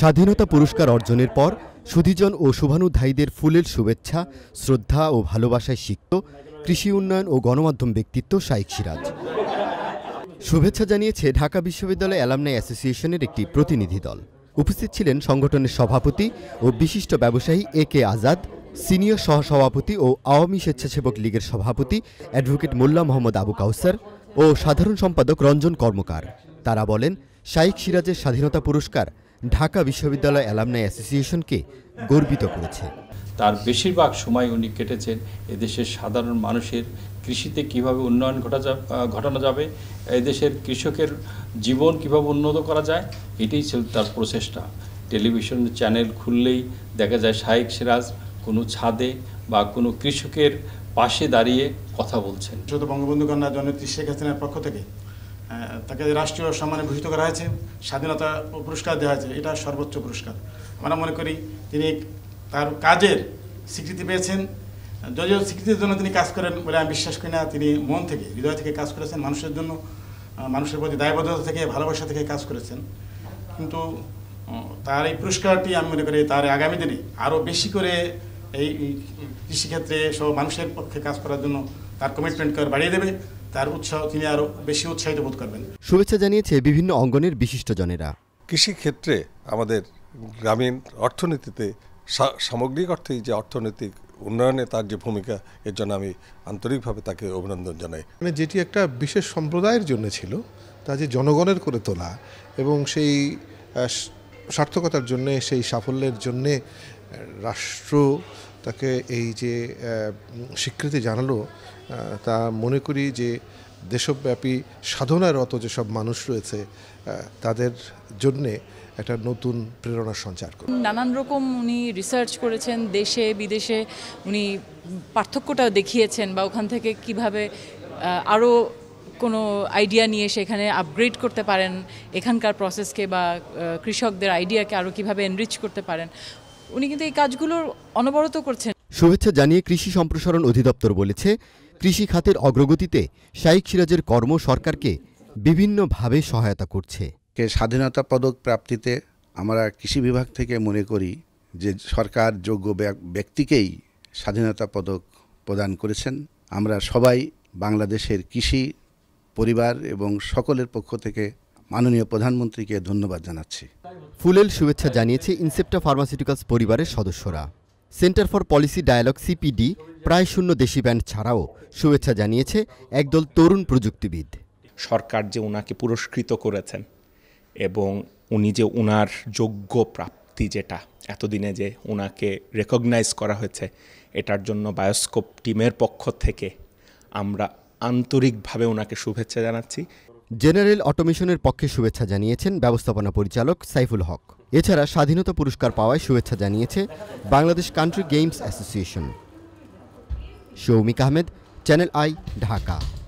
স্বাধীনতা পুরস্কার অর্জনের পর সুধীজন ও শুভানুধায়ীদের ফুলের শুভেচ্ছা শ্রদ্ধা ও ভালোবাসায় সিক্ত কৃষি উন্নয়ন ও গণমাধ্যম ব্যক্তিত্ব শাইক সিরাজ শুভেচ্ছা জানিয়েছে ঢাকা বিশ্ববিদ্যালয় অ্যালামনাই অ্যাসোসিয়েশনের একটি প্রতিনিধি দল উপস্থিত ছিলেন সংগঠনের সভাপতি ও বিশিষ্ট ব্যবসায়ী এ কে আজাদ সিনিয়র সহসভাপতি ও আওয়ামী স্বেচ্ছাসেবক লীগের সভাপতি অ্যাডভোকেট মোল্লা মোহাম্মদ আবু কাউসার ও সাধারণ সম্পাদক রঞ্জন কর্মকার তারা বলেন শাইক সিরাজের স্বাধীনতা পুরস্কার ঢাকা বিশ্ববিদ্যালয় অ্যালামনাই অ্যাসোসিয়েশনকে গর্বিত করেছে তার বেশিরভাগ সময় উনি কেটেছেন এদেশের সাধারণ মানুষের কৃষিতে কিভাবে উন্নয়ন ঘটা ঘটানো যাবে এদেশের কৃষকের জীবন কিভাবে উন্নত করা যায় এটাই ছিল তার প্রচেষ্টা টেলিভিশন চ্যানেল খুললেই দেখা যায় শাহেক সিরাজ কোনো ছাদে বা কোনো কৃষকের পাশে দাঁড়িয়ে কথা বলছেন শুধু বঙ্গবন্ধু কন্যা জননেত্রী শেখ হাসিনার পক্ষ থেকে তাকে রাষ্ট্রীয় সম্মানে ভূষিত করা হয়েছে স্বাধীনতা পুরস্কার দেওয়া হয়েছে এটা সর্বোচ্চ পুরস্কার আমরা মনে করি তিনি তার কাজের স্বীকৃতি পেয়েছেন যদিও স্বীকৃতির জন্য তিনি কাজ করেন বলে আমি বিশ্বাস করি না তিনি মন থেকে হৃদয় থেকে কাজ করেছেন মানুষের জন্য মানুষের প্রতি দায়বদ্ধতা থেকে ভালোবাসা থেকে কাজ করেছেন কিন্তু তার এই পুরস্কারটি আমি মনে করি তার আগামী দিনে আরও বেশি করে এই কৃষিক্ষেত্রে সব মানুষের পক্ষে কাজ করার জন্য তার কমিটমেন্ট কর বাড়িয়ে দেবে তার উৎসাহ তিনি আরও বেশি উৎসাহিত বোধ করবেন শুভেচ্ছা জানিয়েছে বিভিন্ন অঙ্গনের বিশিষ্টজনেরা কৃষিক্ষেত্রে আমাদের গ্রামীণ অর্থনীতিতে সামগ্রিক অর্থেই যে অর্থনৈতিক উন্নয়নে তার যে ভূমিকা এর জন্য আমি আন্তরিকভাবে তাকে অভিনন্দন জানাই মানে যেটি একটা বিশেষ সম্প্রদায়ের জন্য ছিল তা যে জনগণের করে তোলা এবং সেই সার্থকতার জন্যে সেই সাফল্যের জন্যে রাষ্ট্র তাকে এই যে স্বীকৃতি জানালো তা মনে করি যে দেশব্যাপী সাধনারত যেসব মানুষ রয়েছে তাদের জন্যে একটা নতুন প্রেরণা সঞ্চার করে নানান রকম উনি রিসার্চ করেছেন দেশে বিদেশে উনি পার্থক্যটা দেখিয়েছেন বা ওখান থেকে কিভাবে আরও কোনো আইডিয়া নিয়ে সেখানে আপগ্রেড করতে পারেন এখানকার প্রসেসকে বা কৃষকদের আইডিয়াকে আরও কিভাবে এনরিচ করতে পারেন উনি কিন্তু এই কাজগুলো অনবরত করছেন শুভেচ্ছা জানিয়ে কৃষি সম্প্রসারণ অধিদপ্তর বলেছে কৃষি খাতের অগ্রগতিতে শাইক সিরাজের কর্ম সরকারকে বিভিন্নভাবে সহায়তা করছে স্বাধীনতা পদক প্রাপ্তিতে আমরা কৃষি বিভাগ থেকে মনে করি যে সরকার যোগ্য ব্যক্তিকেই স্বাধীনতা পদক প্রদান করেছেন আমরা সবাই বাংলাদেশের কৃষি পরিবার এবং সকলের পক্ষ থেকে মাননীয় প্রধানমন্ত্রীকে ধন্যবাদ জানাচ্ছি ফুলেল শুভেচ্ছা জানিয়েছে ইনসেপ্টা ফার্মাসিউটিক্যালস পরিবারের সদস্যরা centre for policy dialogue CPD প্রায় শূন্য দেশি ব্যান্ড ছাড়াও শুভেচ্ছা জানিয়েছে একদল তরুণ প্রযুক্তিবিদ সরকার যে ওনাকে পুরস্কৃত করেছেন এবং উনি যে ওনার যোগ্য প্রাপ্তি যেটা এতদিনে যে ওনাকে রেকগনাইজ করা হয়েছে এটার জন্য বায়োস্কোপ টিমের পক্ষ থেকে আমরা আন্তরিকভাবে ওনাকে শুভেচ্ছা জানাচ্ছি জেনারেল অটোমেশনের পক্ষে শুভেচ্ছা জানিয়েছেন ব্যবস্থাপনা পরিচালক সাইফুল হক এছাড়া স্বাধীনতা পুরস্কার পাওয়ায় শুভেচ্ছা জানিয়েছে Bangladesh country games association Soumik Ahmed channel I Dhaka